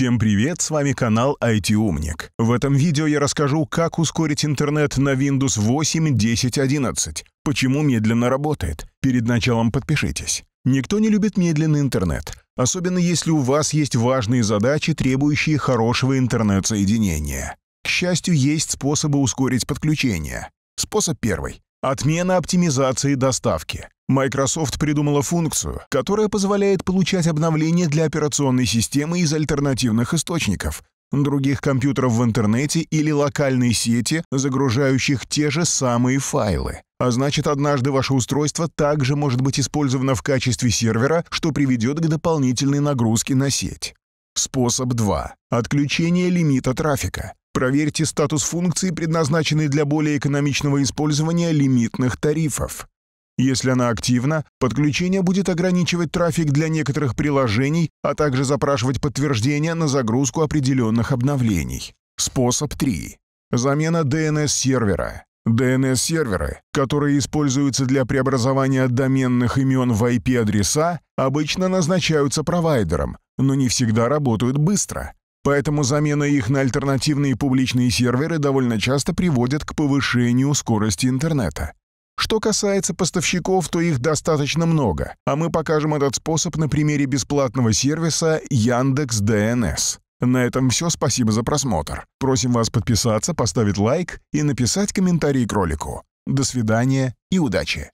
Всем привет, с вами канал IT Умник. В этом видео я расскажу, как ускорить интернет на Windows 8, 10, 11, почему медленно работает. Перед началом подпишитесь. Никто не любит медленный интернет, особенно если у вас есть важные задачи, требующие хорошего интернет-соединения. К счастью, есть способы ускорить подключение. Способ первый. Отмена оптимизации доставки. Microsoft придумала функцию, которая позволяет получать обновления для операционной системы из альтернативных источников, других компьютеров в интернете или локальной сети, загружающих те же самые файлы. А значит, однажды ваше устройство также может быть использовано в качестве сервера, что приведет к дополнительной нагрузке на сеть. Способ 2. Отключение лимита трафика. Проверьте статус функции, предназначенной для более экономичного использования лимитных тарифов. Если она активна, подключение будет ограничивать трафик для некоторых приложений, а также запрашивать подтверждение на загрузку определенных обновлений. Способ 3. Замена DNS-сервера. DNS-серверы, которые используются для преобразования доменных имен в IP-адреса, обычно назначаются провайдером, но не всегда работают быстро поэтому замена их на альтернативные публичные серверы довольно часто приводит к повышению скорости интернета. Что касается поставщиков, то их достаточно много, а мы покажем этот способ на примере бесплатного сервиса Яндекс.ДНС. На этом все, спасибо за просмотр. Просим вас подписаться, поставить лайк и написать комментарий к ролику. До свидания и удачи!